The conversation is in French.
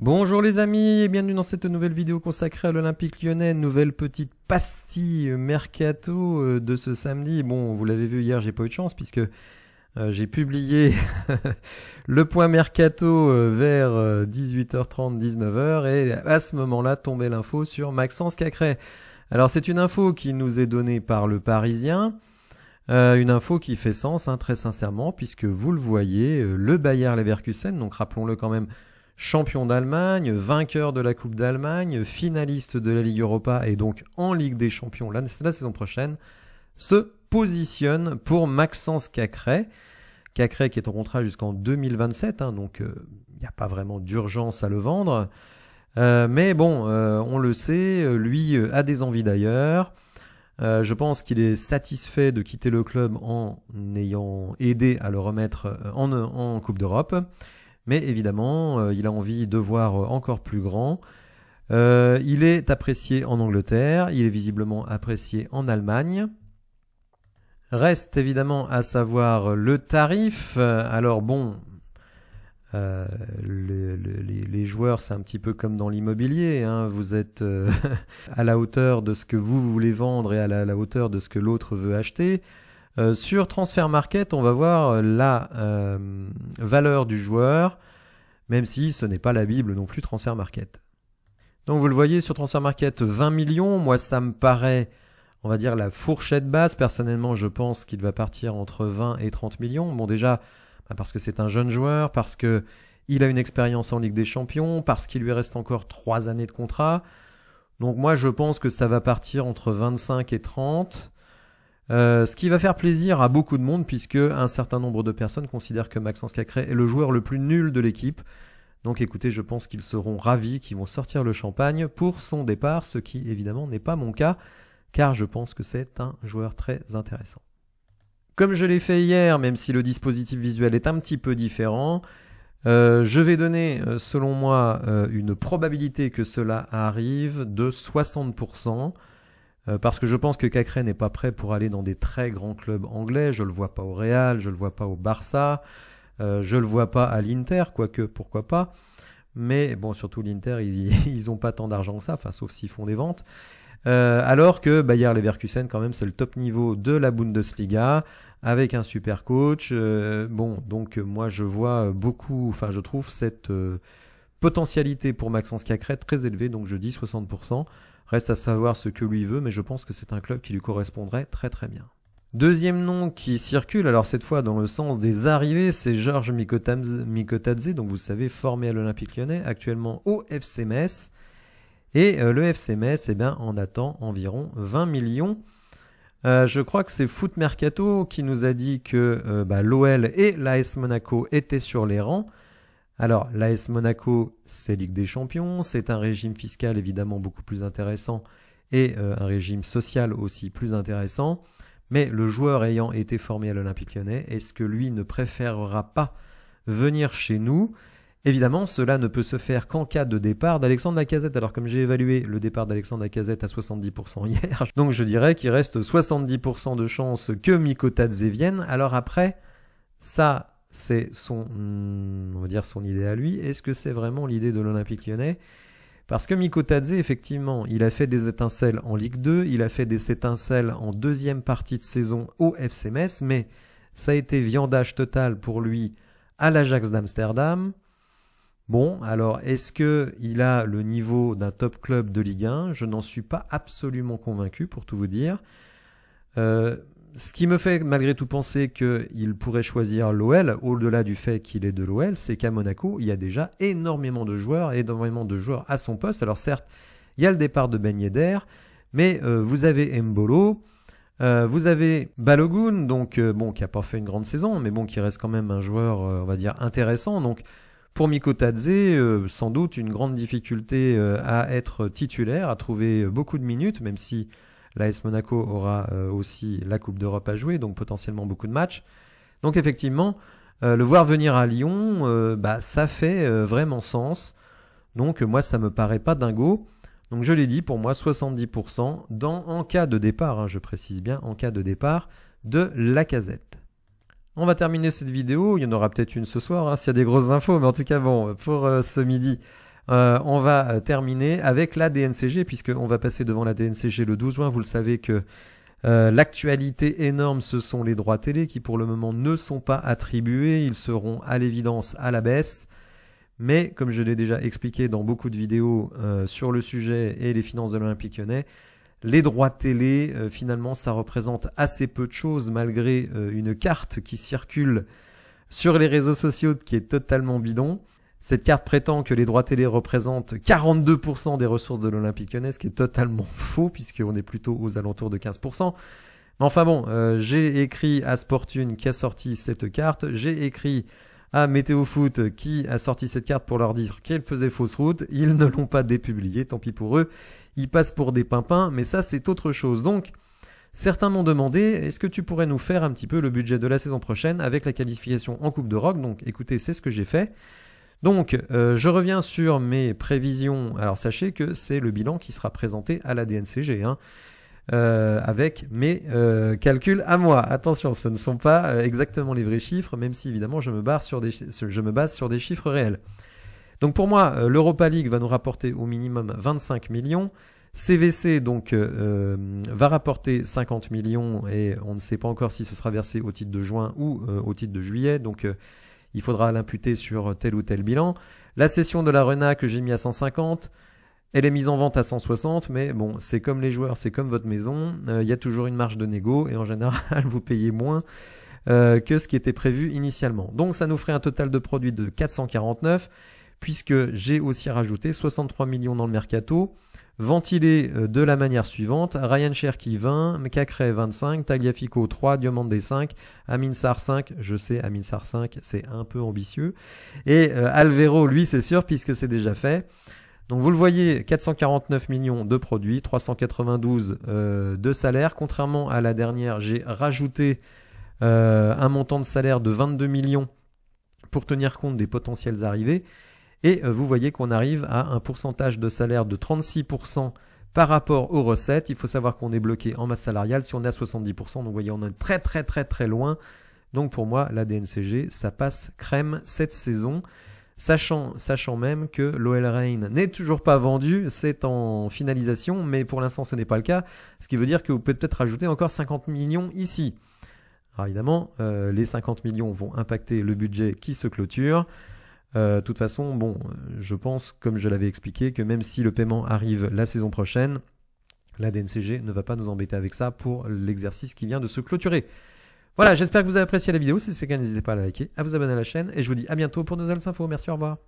Bonjour les amis et bienvenue dans cette nouvelle vidéo consacrée à l'Olympique lyonnais, nouvelle petite pastille euh, mercato euh, de ce samedi. Bon, vous l'avez vu hier, j'ai pas eu de chance puisque euh, j'ai publié le point mercato vers 18h30, 19h et à ce moment-là tombait l'info sur Maxence Cacré. Alors c'est une info qui nous est donnée par le Parisien. une info qui fait sens, hein, très sincèrement, puisque vous le voyez, le Bayer Leverkusen, donc rappelons-le quand même, champion d'Allemagne, vainqueur de la Coupe d'Allemagne, finaliste de la Ligue Europa et donc en Ligue des Champions la, saison prochaine, se positionne pour Maxence Cacré. Cacré qui est en contrat jusqu'en 2027, hein, donc euh, il n'y a pas vraiment d'urgence à le vendre. Euh, mais bon, euh, on le sait, lui a des envies d'ailleurs. je pense qu'il est satisfait de quitter le club en ayant aidé à le remettre en, en Coupe d'Europe mais évidemment, euh, il a envie de voir euh, encore plus grand. Euh, il est apprécié en Angleterre, il est visiblement apprécié en Allemagne. Reste évidemment à savoir le tarif. Alors bon, les, joueurs, c'est un petit peu comme dans l'immobilier. Hein. Vous êtes à la hauteur de ce que vous voulez vendre et à la hauteur de ce que l'autre veut acheter. Euh, sur Transfer Market, on va voir euh, la euh, valeur du joueur, même si ce n'est pas la Bible non plus Transfer Market. Donc vous le voyez sur Transfer Market 20 millions, moi ça me paraît, on va dire la fourchette basse, personnellement je pense qu'il va partir entre 20 et 30 millions. Bon déjà bah, parce que c'est un jeune joueur, parce que il a une expérience en Ligue des Champions, parce qu'il lui reste encore 3 années de contrat. Donc moi je pense que ça va partir entre 25 et 30. Euh, ce qui va faire plaisir à beaucoup de monde puisque un certain nombre de personnes considèrent que Maxence Cacré est le joueur le plus nul de l'équipe. Donc écoutez, je pense qu'ils seront ravis, qu'ils vont sortir le champagne pour son départ, ce qui évidemment n'est pas mon cas, car je pense que c'est un joueur très intéressant. Comme je l'ai fait hier, même si le dispositif visuel est un petit peu différent, euh, je vais donner, euh, selon moi, une probabilité que cela arrive de 60%. Euh, parce que je pense que Cacré n'est pas prêt pour aller dans des très grands clubs anglais. Je le vois pas au Real, je le vois pas au Barça, euh, je le vois pas à l'Inter, quoique pourquoi pas. Mais bon, surtout l'Inter, ils, n'ont ont pas tant d'argent que ça, enfin sauf s'ils font des ventes. Euh, alors que bah, Bayer Leverkusen, quand même, c'est le top niveau de la Bundesliga avec un super coach. bon, donc moi je vois beaucoup, enfin je trouve cette potentialité pour Maxence Cacré très élevée, donc je dis 60%. Reste à savoir ce que lui veut, mais je pense que c'est un club qui lui correspondrait très très bien. Deuxième nom qui circule, alors cette fois dans le sens des arrivées, c'est Georges Mikotadze, donc vous savez, formé à l'Olympique lyonnais, actuellement au FC Metz. Et euh, le FC Metz, eh bien, en attend environ 20 millions. Euh, je crois que c'est Foot Mercato qui nous a dit que euh, bah, l'OL et l'AS Monaco étaient sur les rangs. Alors, l'AS Monaco, c'est Ligue des Champions, c'est un régime fiscal évidemment beaucoup plus intéressant et euh, un régime social aussi plus intéressant. Mais le joueur ayant été formé à l'Olympique lyonnais, est-ce que lui ne préférera pas venir chez nous Évidemment, cela ne peut se faire qu'en cas de départ d'Alexandre Lacazette. Alors comme j'ai évalué le départ d'Alexandre Lacazette à 70% hier, donc je dirais qu'il reste 70% de chance que Mikotadze vienne. Alors après, ça, c'est son, mm, on va dire son idée à lui. Est-ce que c'est vraiment l'idée de l'Olympique lyonnais Parce que Tadze, effectivement, il a fait des étincelles en Ligue 2, il a fait des étincelles en deuxième partie de saison au FC mais ça a été viandage total pour lui à l'Ajax d'Amsterdam. Bon, alors est-ce que il a le niveau d'un top club de Ligue 1 Je n'en suis pas absolument convaincu, pour tout vous dire. Euh, ce qui me fait malgré tout penser qu'il pourrait choisir l'OL, au-delà du fait qu'il est de l'OL, c'est qu'à Monaco, il y a déjà énormément de joueurs, énormément de joueurs à son poste. Alors certes, il y a le départ de Ben Yedder, mais euh, vous avez Mbolo, euh, vous avez Balogun, donc euh, bon, qui n'a pas fait une grande saison, mais bon, qui reste quand même un joueur, on va dire, intéressant. Donc pour Mikotadze, sans doute une grande difficulté à être titulaire, à trouver beaucoup de minutes, même si L'AS Monaco aura euh, aussi la Coupe d'Europe à jouer, donc potentiellement beaucoup de matchs. Donc effectivement, euh, le voir venir à Lyon, euh, bah, ça fait vraiment sens. Donc moi, ça me paraît pas dingo. Donc je l'ai dit, pour moi, 70% dans, en cas de départ, hein, je précise bien, en cas de départ de la casette. On va terminer cette vidéo, il y en aura peut-être une ce soir, hein, s'il y a des grosses infos, mais en tout cas, bon, pour ce midi, euh, on va euh, terminer avec la DNCG, puisqu'on va passer devant la DNCG le 12 juin. Vous le savez que euh, l'actualité énorme, ce sont les droits télé qui pour le moment ne sont pas attribués. Ils seront à l'évidence à la baisse. Mais comme je l'ai déjà expliqué dans beaucoup de vidéos sur le sujet et les finances de l'Olympique lyonnais, les droits télé, finalement, ça représente assez peu de choses malgré une carte qui circule sur les réseaux sociaux qui est totalement bidon. Cette carte prétend que les droits télé représentent 42% des ressources de l'Olympique lyonnais, ce qui est totalement faux, puisqu'on est plutôt aux alentours de 15%. Mais enfin bon, euh, j'ai écrit à Sportune qui a sorti cette carte, j'ai écrit à Météo Foot qui a sorti cette carte pour leur dire qu'elle faisait fausse route, ils ne l'ont pas dépubliée, tant pis pour eux, ils passent pour des pimpins, mais ça c'est autre chose. Donc, Certains m'ont demandé est-ce que tu pourrais nous faire un petit peu le budget de la saison prochaine avec la qualification en Coupe de Rock Donc écoutez, c'est ce que j'ai fait. Donc, euh, je reviens sur mes prévisions. Alors, sachez que c'est le bilan qui sera présenté à la DNCG, euh, avec mes euh, calculs à moi. Attention, ce ne sont pas exactement les vrais chiffres, même si évidemment je me, je me base sur des chiffres réels. Donc pour moi, l'Europa League va nous rapporter au minimum 25 millions. CVC donc va rapporter 50 millions et on ne sait pas encore si ce sera versé au titre de juin ou au titre de juillet. Donc il faudra l'imputer sur tel ou tel bilan. La session de la Rena que j'ai mis à 150, elle est mise en vente à 160, mais bon, c'est comme les joueurs, c'est comme votre maison, euh, il y a toujours une marge de négo, et en général, vous payez moins euh, que ce qui était prévu initialement. Donc ça nous ferait un total de produits de 449, puisque j'ai aussi rajouté 63 millions dans le mercato, ventilé euh, de la manière suivante, Ryan Cherky 20, Mkakre 25, Tagliafico 3, d 5, Aminsar 5, je sais Aminsar 5 c'est un peu ambitieux, et euh, Alvero lui c'est sûr puisque c'est déjà fait. Donc vous le voyez, 449 millions de produits, 392 euh, de salaires. Contrairement à la dernière, j'ai rajouté un montant de salaire de 22 millions pour tenir compte des potentielles arrivées. Et euh, vous voyez qu'on arrive à un pourcentage de salaire de 36% par rapport aux recettes. Il faut savoir qu'on est bloqué en masse salariale si on est à 70%. Donc vous voyez, on est très très très très loin. Donc pour moi, la DNCG, ça passe crème cette saison. Sachant, sachant même que l'OL Reign n'est toujours pas vendu, c'est en finalisation, mais pour l'instant ce n'est pas le cas, ce qui veut dire que vous pouvez peut-être rajouter encore 50 millions ici. Alors évidemment, euh, les 50 millions vont impacter le budget qui se clôture. Euh, de toute façon, bon, je pense, comme je l'avais expliqué, que même si le paiement arrive la saison prochaine, la DNCG ne va pas nous embêter avec ça pour l'exercice qui vient de se clôturer. Voilà, j'espère que vous avez apprécié la vidéo. Si c'est le cas, n'hésitez pas à la liker, à vous abonner à la chaîne et je vous dis à bientôt pour nos nouvelles infos. Merci, au revoir.